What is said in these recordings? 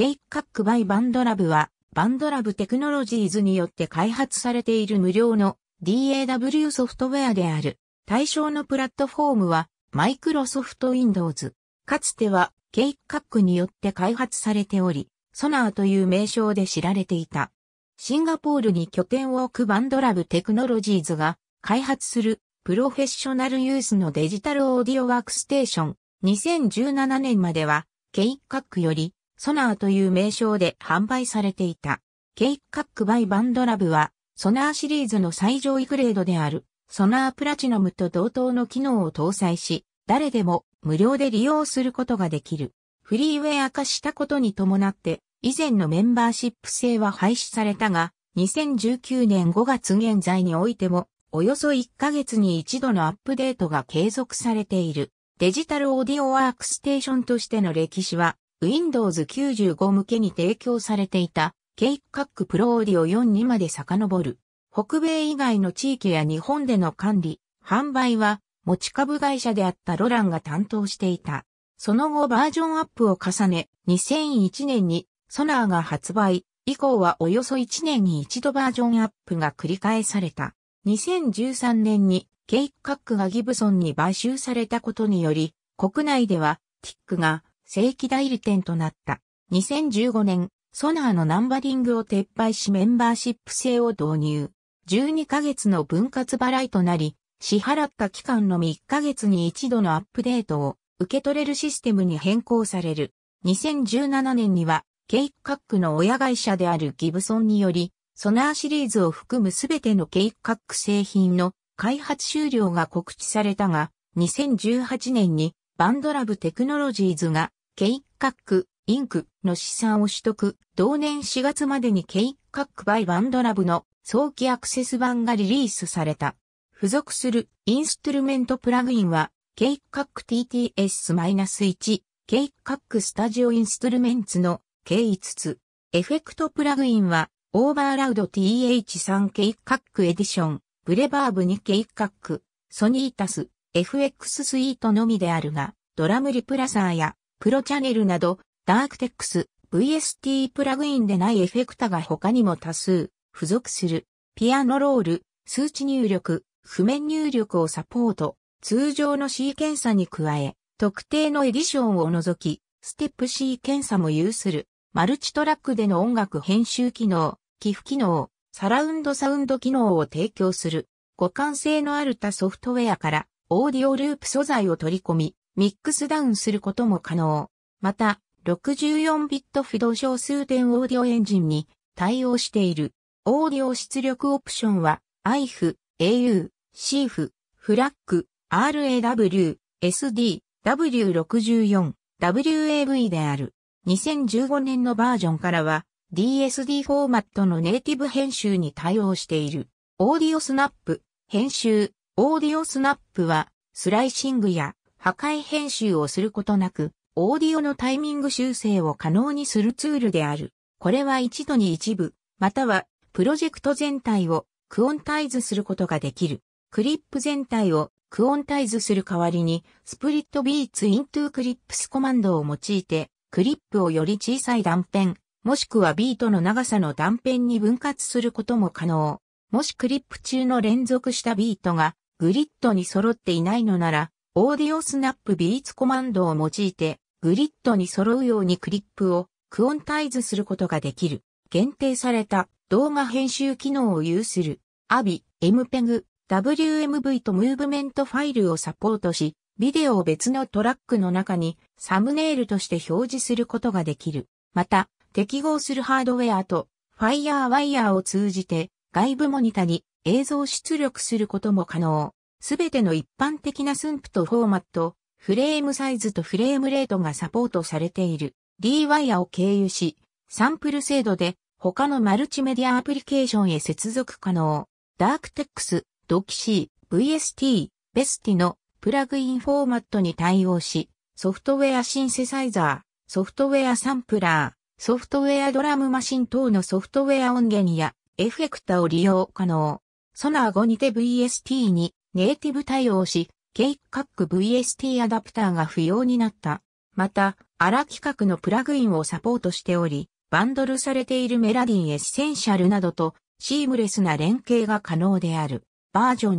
ケイカックバイバンドラブは、バンドラブテクノロジーズによって開発されている無料の DAW ソフトウェアである。対象のプラットフォームは、マイクロソフト Windows。かつては、ケイカックによって開発されており、ソナーという名称で知られていた。シンガポールに拠点を置くバンドラブテクノロジーズが開発するプロフェッショナルユースのデジタルオーディオワークステーション2017年まではケイカックよりソナーという名称で販売されていた。ケイクカックバイバンドラブは、ソナーシリーズの最上位グレードである、ソナープラチナムと同等の機能を搭載し、誰でも無料で利用することができる。フリーウェア化したことに伴って、以前のメンバーシップ制は廃止されたが、2019年5月現在においても、およそ1ヶ月に一度のアップデートが継続されている。デジタルオーディオワークステーションとしての歴史は、Windows 95向けに提供されていた、ケイクカックプロオーディオ4にまで遡る。北米以外の地域や日本での管理、販売は持ち株会社であったロランが担当していた。その後バージョンアップを重ね、2001年にソナーが発売、以降はおよそ1年に一度バージョンアップが繰り返された。2013年にケイクカックがギブソンに買収されたことにより、国内ではティックが正規代理店となった。2015年、ソナーのナンバリングを撤廃しメンバーシップ制を導入。12ヶ月の分割払いとなり、支払った期間のみ1ヶ月に一度のアップデートを受け取れるシステムに変更される。2017年には、ケイクカックの親会社であるギブソンにより、ソナーシリーズを含むすべてのケイクカック製品の開発終了が告知されたが、2018年にバンドラブテクノロジーズがケイカック、インクの資産を取得、同年4月までにケイカックバイバンドラブの早期アクセス版がリリースされた。付属するインストゥルメントプラグインは、ケイカック TTS-1、ケイカックスタジオインストゥルメンツの計5つ。エフェクトプラグインは、オーバーラウド TH3 ケイカックエディション、ブレバーブ2ケイカック、ソニータス、FX スイートのみであるが、ドラムリプラサーやプロチャンネルなど、ダークテックス、VST プラグインでないエフェクタが他にも多数、付属する、ピアノロール、数値入力、譜面入力をサポート、通常のシーケンサに加え、特定のエディションを除き、ステップシーケンサも有する、マルチトラックでの音楽編集機能、寄付機能、サラウンドサウンド機能を提供する、互換性のある他ソフトウェアから、オーディオループ素材を取り込み、ミックスダウンすることも可能。また、64ビット不動小数点オーディオエンジンに対応している。オーディオ出力オプションは IF、AU、CF、フラッグ、RAW、SD、W64、WAV である。2015年のバージョンからは DSD フォーマットのネイティブ編集に対応している。オーディオスナップ、編集、オーディオスナップはスライシングや破壊編集をすることなく、オーディオのタイミング修正を可能にするツールである。これは一度に一部、またはプロジェクト全体をクオンタイズすることができる。クリップ全体をクオンタイズする代わりに、スプリットビーツイントゥークリップスコマンドを用いて、クリップをより小さい断片、もしくはビートの長さの断片に分割することも可能。もしクリップ中の連続したビートがグリッドに揃っていないのなら、オーディオスナップビーツコマンドを用いて、グリッドに揃うようにクリップをクオンタイズすることができる。限定された動画編集機能を有する a ビ、i MPEG、WMV とムーブメントファイルをサポートし、ビデオを別のトラックの中にサムネイルとして表示することができる。また、適合するハードウェアと FireWire を通じて外部モニタに映像出力することも可能。すべての一般的なスンプとフォーマット、フレームサイズとフレームレートがサポートされている D ワイヤを経由し、サンプル制度で他のマルチメディアアプリケーションへ接続可能。ダークテックス、ドキシー、VST、ベスティのプラグインフォーマットに対応し、ソフトウェアシンセサイザー、ソフトウェアサンプラー、ソフトウェアドラムマシン等のソフトウェア音源やエフェクタを利用可能。ソナー後にて VST にネイティブ対応し、計画 VST アダプターが不要になった。また、アラ規格のプラグインをサポートしており、バンドルされているメラディンエッセンシャルなどとシームレスな連携が可能である。バージョン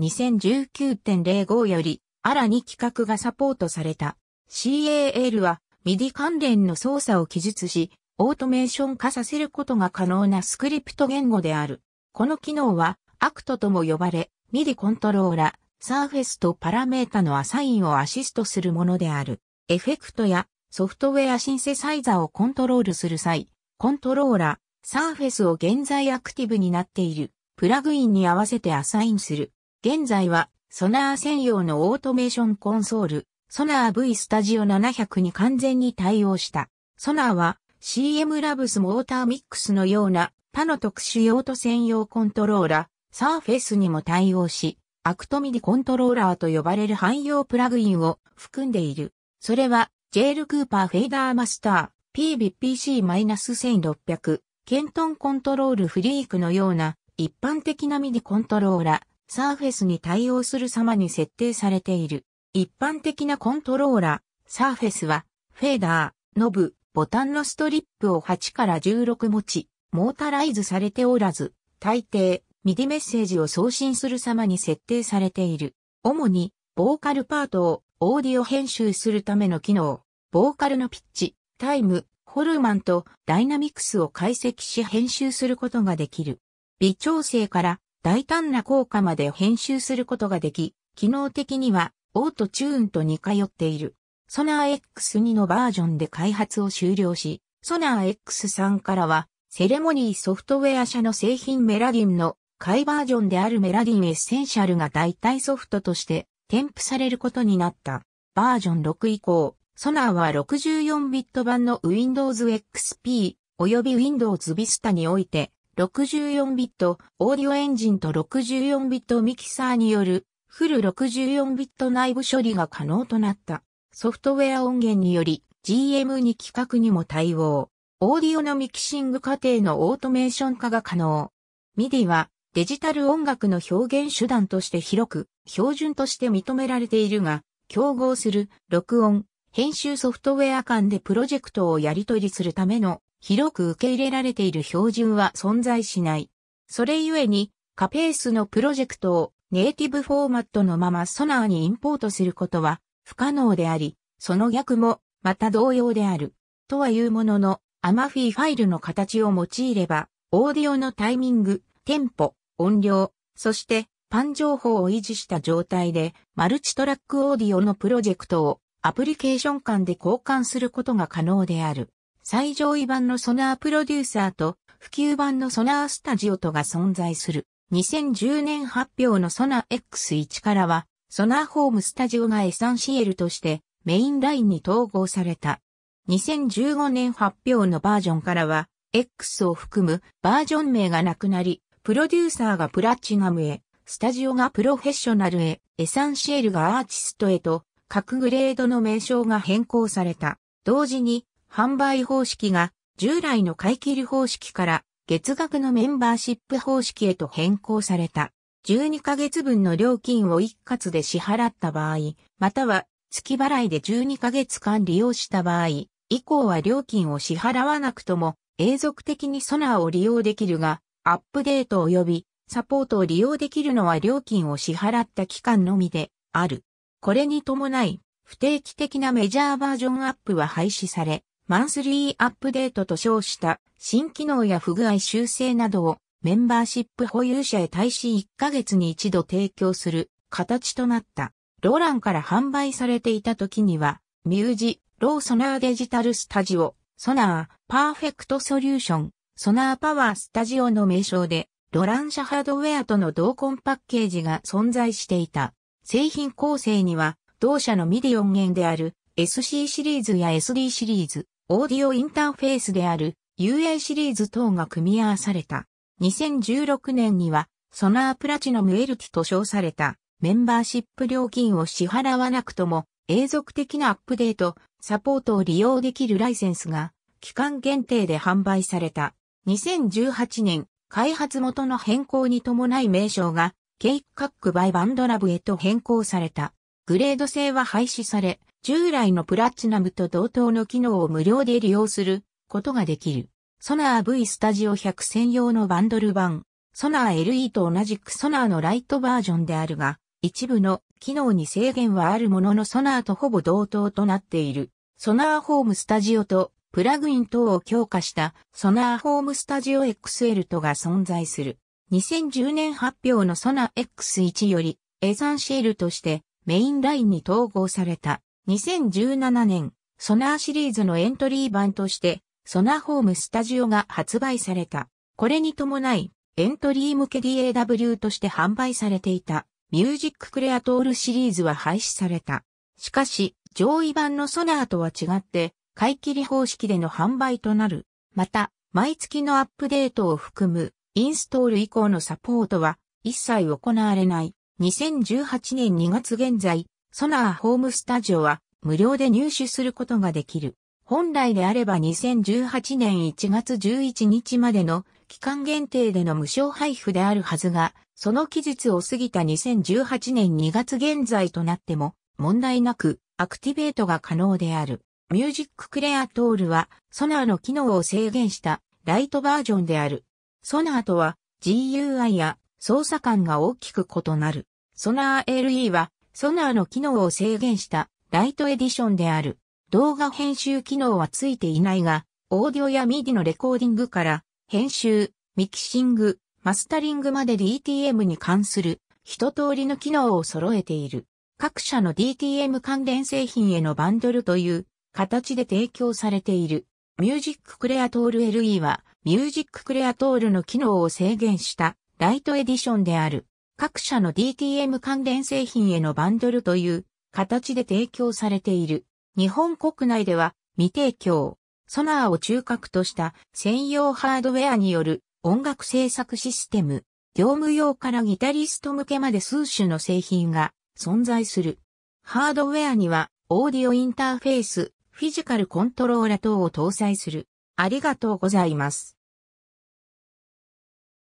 2019.05より、アラに規格がサポートされた。CAL は、MIDI 関連の操作を記述し、オートメーション化させることが可能なスクリプト言語である。この機能は、アクトとも呼ばれ、ミディコントローラ、サーフェスとパラメータのアサインをアシストするものである。エフェクトやソフトウェアシンセサイザーをコントロールする際、コントローラ、サーフェスを現在アクティブになっているプラグインに合わせてアサインする。現在はソナー専用のオートメーションコンソール、ソナー V スタジオ700に完全に対応した。ソナーは CM ラブスモーターミックスのような他の特殊用途専用コントローラ、サーフェスにも対応し、アクトミディコントローラーと呼ばれる汎用プラグインを含んでいる。それは、ジェールクーパーフェイダーマスター、PBPC-1600、ケントンコントロールフリークのような一般的なミディコントローラ、サーフェスに対応する様に設定されている。一般的なコントローラ、サーフェスは、フェーダー、ノブ、ボタンのストリップを8から16持ち、モータライズされておらず、大抵、ミディメッセージを送信する様に設定されている。主に、ボーカルパートをオーディオ編集するための機能、ボーカルのピッチ、タイム、ホルマンとダイナミクスを解析し編集することができる。微調整から大胆な効果まで編集することができ、機能的にはオートチューンと似通っている。ソナー X2 のバージョンで開発を終了し、ソナー X3 からはセレモニーソフトウェア社の製品メラディンの解バージョンであるメラディンエッセンシャルが代替ソフトとして添付されることになった。バージョン6以降、ソナーは64ビット版の Windows XP 及び Windows Vista において、64ビットオーディオエンジンと64ビットミキサーによるフル64ビット内部処理が可能となった。ソフトウェア音源により GM2 規格にも対応。オーディオのミキシング過程のオートメーション化が可能。MIDI はデジタル音楽の表現手段として広く、標準として認められているが、競合する録音、編集ソフトウェア間でプロジェクトをやり取りするための広く受け入れられている標準は存在しない。それゆえに、カペースのプロジェクトをネイティブフォーマットのままソナーにインポートすることは不可能であり、その逆もまた同様である。とはいうものの、アマフィファイルの形を用いれば、オーディオのタイミング、テンポ、音量、そしてパン情報を維持した状態でマルチトラックオーディオのプロジェクトをアプリケーション間で交換することが可能である。最上位版のソナープロデューサーと普及版のソナースタジオとが存在する。2010年発表のソナー X1 からは、ソナーホームスタジオが S3CL としてメインラインに統合された。2015年発表のバージョンからは、X を含むバージョン名がなくなり、プロデューサーがプラチナムへ、スタジオがプロフェッショナルへ、エサンシエルがアーティストへと、各グレードの名称が変更された。同時に、販売方式が従来の買い切り方式から月額のメンバーシップ方式へと変更された。12ヶ月分の料金を一括で支払った場合、または月払いで12ヶ月間利用した場合、以降は料金を支払わなくとも永続的にソナーを利用できるが、アップデート及びサポートを利用できるのは料金を支払った期間のみである。これに伴い、不定期的なメジャーバージョンアップは廃止され、マンスリーアップデートと称した新機能や不具合修正などをメンバーシップ保有者へ対し1ヶ月に一度提供する形となった。ローランから販売されていた時には、ミュージ、ローソナーデジタルスタジオ、ソナー、パーフェクトソリューション、ソナーパワースタジオの名称で、ロラン社ハードウェアとの同梱パッケージが存在していた。製品構成には、同社のミディ音源である SC シリーズや SD シリーズ、オーディオインターフェースである UA シリーズ等が組み合わされた。2016年には、ソナープラチナムエルティと称されたメンバーシップ料金を支払わなくとも永続的なアップデート、サポートを利用できるライセンスが期間限定で販売された。2018年、開発元の変更に伴い名称が、ケイクカックバイバンドラブへと変更された。グレード制は廃止され、従来のプラチナムと同等の機能を無料で利用することができる。ソナー V スタジオ100専用のバンドル版。ソナー LE と同じくソナーのライトバージョンであるが、一部の機能に制限はあるもののソナーとほぼ同等となっている。ソナーホームスタジオとプラグイン等を強化したソナーホームスタジオ XL とが存在する。2010年発表のソナー X1 よりエザンシェルとしてメインラインに統合された。2017年、ソナーシリーズのエントリー版としてソナーホームスタジオが発売された。これに伴い、エントリー向け DAW として販売されていたミュージッククレアトールシリーズは廃止された。しかし、上位版のソナーとは違って、買い切り方式での販売となる。また、毎月のアップデートを含むインストール以降のサポートは一切行われない。2018年2月現在、ソナーホームスタジオは無料で入手することができる。本来であれば2018年1月11日までの期間限定での無償配布であるはずが、その期日を過ぎた2018年2月現在となっても問題なくアクティベートが可能である。ミュージッククレアトールは、ソナーの機能を制限したライトバージョンである。ソナーとは GUI や操作感が大きく異なる。ソナー LE は、ソナーの機能を制限したライトエディションである。動画編集機能はついていないが、オーディオやミディのレコーディングから編集、ミキシング、マスタリングまで DTM に関する一通りの機能を揃えている。各社の DTM 関連製品へのバンドルという形で提供されている。ミュージッククレアトール LE は、ミュージッククレアトールの機能を制限したライトエディションである。各社の DTM 関連製品へのバンドルという形で提供されている。日本国内では未提供、ソナーを中核とした専用ハードウェアによる音楽制作システム、業務用からギタリスト向けまで数種の製品が存在する。ハードウェアにはオーディオインターフェース、フィジカルコントローラ等を搭載する。ありがとうございます。